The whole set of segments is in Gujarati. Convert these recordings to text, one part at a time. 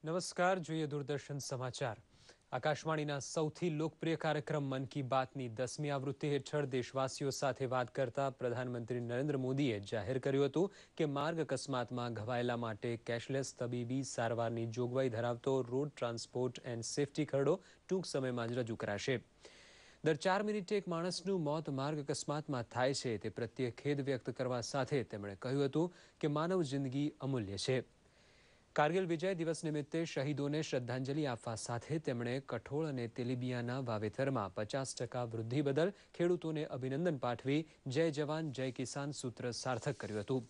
નમસ્કાર જોઈએ દૂરદર્શન સમાચાર આકાશવાણીના સૌથી લોકપ્રિય કાર્યક્રમ મન કી બાતની દસમી આવૃત્તિ હેઠળ દેશવાસીઓ સાથે વાત કરતા પ્રધાનમંત્રી નરેન્દ્ર મોદીએ જાહેર કર્યું હતું કે માર્ગ અકસ્માતમાં ઘવાયેલા માટે કેશલેસ તબીબી સારવારની જોગવાઈ ધરાવતો રોડ ટ્રાન્સપોર્ટ એન્ડ સેફટી ખરડો ટૂંક સમયમાં જ રજૂ કરાશે દર ચાર મિનિટે એક માણસનું મોત માર્ગ અકસ્માતમાં થાય છે તે પ્રત્યે ખેદ વ્યક્ત કરવા સાથે તેમણે કહ્યું હતું કે માનવ જિંદગી અમૂલ્ય છે કારગિલ વિજય દિવસ નિમિત્તે શહીદોને શ્રદ્ધાંજલિ આપવા સાથે તેમણે કઠોળ અને તેલીબિયાના વાવેતરમાં પચાસ ટકા વૃદ્ધિ બદલ ખેડૂતોને અભિનંદન પાઠવી જય જવાન જય કિસાન સૂત્ર સાર્થક કર્યું હતું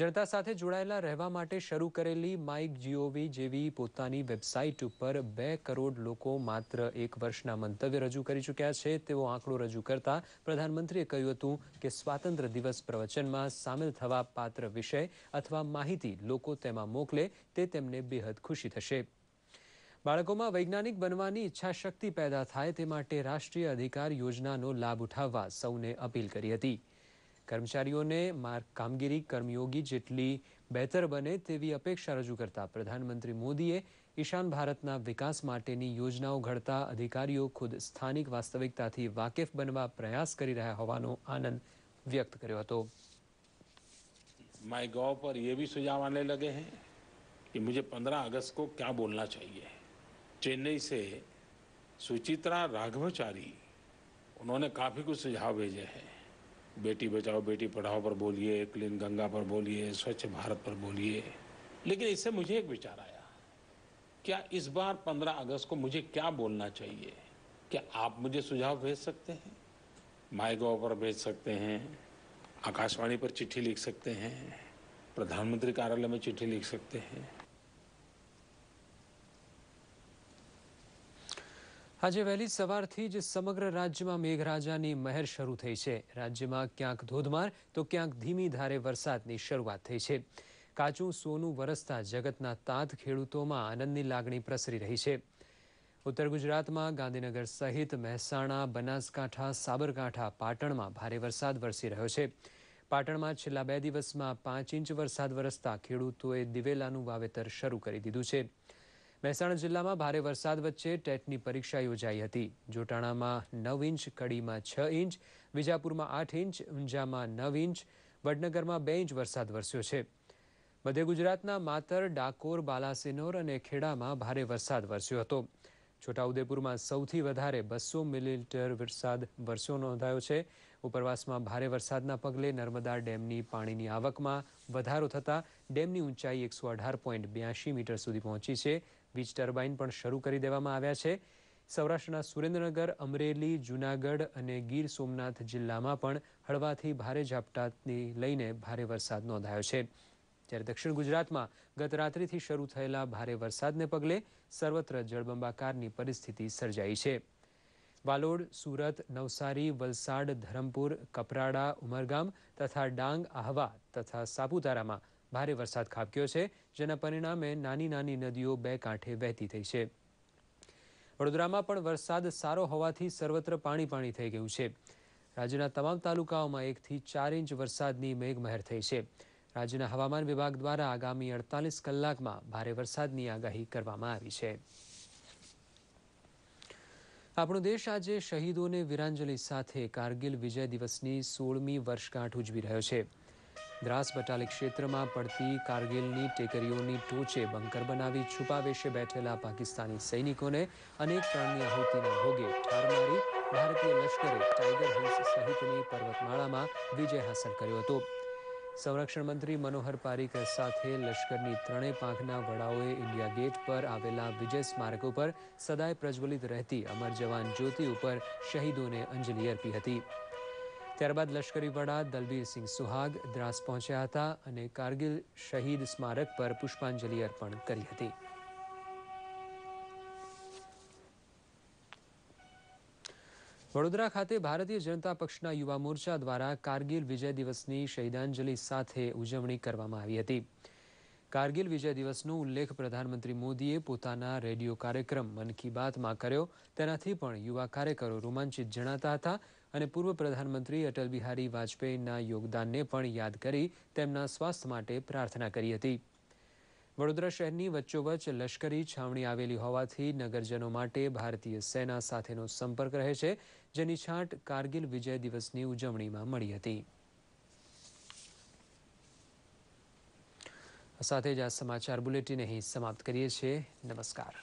જનતા સાથે જોડાયેલા રહેવા માટે શરૂ કરેલી માઇક જીઓવી જેવી પોતાની વેબસાઇટ ઉપર બે કરોડ લોકો માત્ર એક વર્ષના મંતવ્ય રજૂ કરી ચૂક્યા છે તેવો આંકડો રજૂ કરતા પ્રધાનમંત્રીએ કહ્યું હતું કે સ્વાતંત્ર્ય દિવસ પ્રવચનમાં સામેલ થવા પાત્ર વિષય અથવા માહિતી લોકો તેમાં મોકલે તે તેમને બેહદ ખુશી થશે બાળકોમાં વૈજ્ઞાનિક બનવાની ઈચ્છાશક્તિ પેદા થાય તે માટે રાષ્ટ્રીય અધિકાર યોજનાનો લાભ ઉઠાવવા સૌને અપીલ કરી હતી कर्मचारी ने मार्ग कामगिरी कर्मयोगी जेटली बेहतर बने ती अपेक्षा रजू करता प्रधानमंत्री मोदी ईशान भारत विकास मेटनी योजनाओं घड़ता अधिकारी खुद स्थानिक वास्तविकता की वाकेफ बनवा प्रयास कर रहा हो आनंद व्यक्त करो माई गॉव पर यह भी सुझाव आने लगे हैं कि मुझे 15 अगस्त को क्या बोलना चाहिए चेन्नई से सुचित्रा राघवचारी उन्होंने काफ़ी कुछ सुझाव भेजे हैं बेटी बचाओ बेटी पढ़ाओ पर बोलिए क्लीन गंगा पर बोलिए स्वच्छ भारत पर बोलिए लेकिन इससे मुझे एक विचार आया क्या इस बार 15 अगस्त को मुझे क्या बोलना चाहिए क्या आप मुझे सुझाव भेज सकते हैं माई गोव पर भेज सकते हैं आकाशवाणी पर चिट्ठी लिख सकते हैं प्रधानमंत्री कार्यालय में चिट्ठी लिख सकते हैं આજે વહેલી સવારથી જ સમગ્ર રાજ્યમાં મેઘરાજાની મહેર શરૂ થઈ છે રાજ્યમાં ક્યાંક ધોધમાર તો ક્યાંક ધીમી ધારે વરસાદની શરૂઆત થઈ છે કાચું સોનું વરસતા જગતના તાંત ખેડૂતોમાં આનંદની લાગણી પ્રસરી રહી છે ઉત્તર ગુજરાતમાં ગાંધીનગર સહિત મહેસાણા બનાસકાંઠા સાબરકાંઠા પાટણમાં ભારે વરસાદ વરસી રહ્યો છે પાટણમાં છેલ્લા બે દિવસમાં પાંચ ઇંચ વરસાદ વરસતા ખેડૂતોએ દિવેલાનું વાવેતર શરૂ કરી દીધું છે મહેસાણા જિલ્લામાં ભારે વરસાદ વચ્ચે ટેટની પરીક્ષા યોજાઈ હતી જોટાણામાં નવ ઇંચ કડીમાં છ ઇંચ વિજાપુરમાં આઠ ઇંચ ઊંઝામાં નવ ઇંચ વડનગરમાં બે ઇંચ વરસાદ વરસ્યો છે મધ્ય ગુજરાતના માતર ડાકોર બાલાસિનોર અને ખેડામાં ભારે વરસાદ વરસ્યો હતો છોટાઉદેપુરમાં સૌથી વધારે બસો મિલીમીટર વરસાદ વરસ્યો નોંધાયો છે ઉપરવાસમાં ભારે વરસાદના પગલે નર્મદા ડેમની પાણીની આવકમાં વધારો થતાં ડેમની ઊંચાઈ એકસો અઢાર પોઈન્ટ બ્યાસી મીટર સુધી પહોંચી છે વીજ ટર્બાઇન પણ શરૂ કરી દેવામાં આવ્યા છે સૌરાષ્ટ્રના સુરેન્દ્રનગર અમરેલી જૂનાગઢ અને ગીર સોમનાથ જિલ્લામાં પણ હળવાથી ભારે ઝાપટાથી લઈને ભારે વરસાદ નોંધાયો છે ત્યારે દક્ષિણ ગુજરાતમાં ગત રાત્રિથી શરૂ થયેલા ભારે વરસાદને પગલે સર્વત્ર જળબંબાકારની પરિસ્થિતિ સર્જાઈ છે વાલોડ સુરત નવસારી વલસાડ ધરમપુર કપરાડા ઉમરગામ તથા ડાંગ આહવા તથા સાપુતારામાં ભારે વરસાદ ખાબક્યો છે જેના પરિણામે નાની નાની નદીઓ બે કાંઠે વહેતી થઈ છે વડોદરામાં પણ વરસાદ સારો હોવાથી સર્વત્ર પાણી પાણી થઈ ગયું છે રાજ્યના તમામ તાલુકાઓમાં એકથી ચાર ઇંચ વરસાદની મેઘમહેર થઈ છે રાજ્યના હવામાન વિભાગ દ્વારા આગામી અડતાલીસ કલાકમાં ભારે વરસાદની આગાહી કરવામાં આવી છે આપણો દેશ આજે શહીદોને વિરાંજલિ સાથે કારગિલ વિજય દિવસની સોળમી વર્ષગાંઠ ઉજવી રહ્યો છે દ્રાસ બટાલી ક્ષેત્રમાં પડતી કારગિલની ટેકરીઓની ટોચે બંકર બનાવી છુપાવેશે બેઠેલા પાકિસ્તાની સૈનિકોને અનેક પ્રાણની આહુતિના ભોગે ઠાર મારી ભારતીય લશ્કરે ટાઈગર હિલ્સ સહિતની પર્વતમાળામાં વિજય હાંસલ કર્યો હતો સંરક્ષણ મંત્રી મનોહર પારીકર સાથે લશ્કરની ત્રણેય પાંખના વડાઓએ ઇન્ડિયા ગેટ પર આવેલા વિજય સ્મારક ઉપર સદાય પ્રજ્વલિત રહેતી અમર જવાન જ્યોતિ ઉપર શહીદોને અંજલિ અર્પી હતી ત્યારબાદ લશ્કરી વડા દલબીરસિંહ સુહાગ દ્રાસ પહોંચ્યા હતા અને કારગિલ શહીદ સ્મારક પર પુષ્પાંજલિ અર્પણ કરી હતી વડોદરા ખાતે ભારતીય જનતા પક્ષના યુવા મોરચા દ્વારા કારગિલ વિજય દિવસની શહીદાંજલિ સાથે ઉજવણી કરવામાં આવી હતી કારગિલ વિજય દિવસનો ઉલ્લેખ પ્રધાનમંત્રી મોદીએ પોતાના રેડિયો કાર્યક્રમ મન કી બાતમાં કર્યો તેનાથી પણ યુવા કાર્યકરો રોમાંચિત જણાતા હતા અને પૂર્વ પ્રધાનમંત્રી અટલ બિહારી વાજપેયીના યોગદાનને પણ યાદ કરી તેમના સ્વાસ્થ્ય માટે પ્રાર્થના કરી હતી વડોદરા શહેરની વચ્ચોવચ્ચ લશ્કરી છાવણી આવેલી હોવાથી નગરજનો માટે ભારતીય સેના સાથેનો સંપર્ક રહે છે જેની છાંટ કારગિલ વિજય દિવસની ઉજવણીમાં મળી હતી સાથે જ આ સમાચાર બુલેટિન અહીં સમાપ્ત કરીએ છીએ નમસ્કાર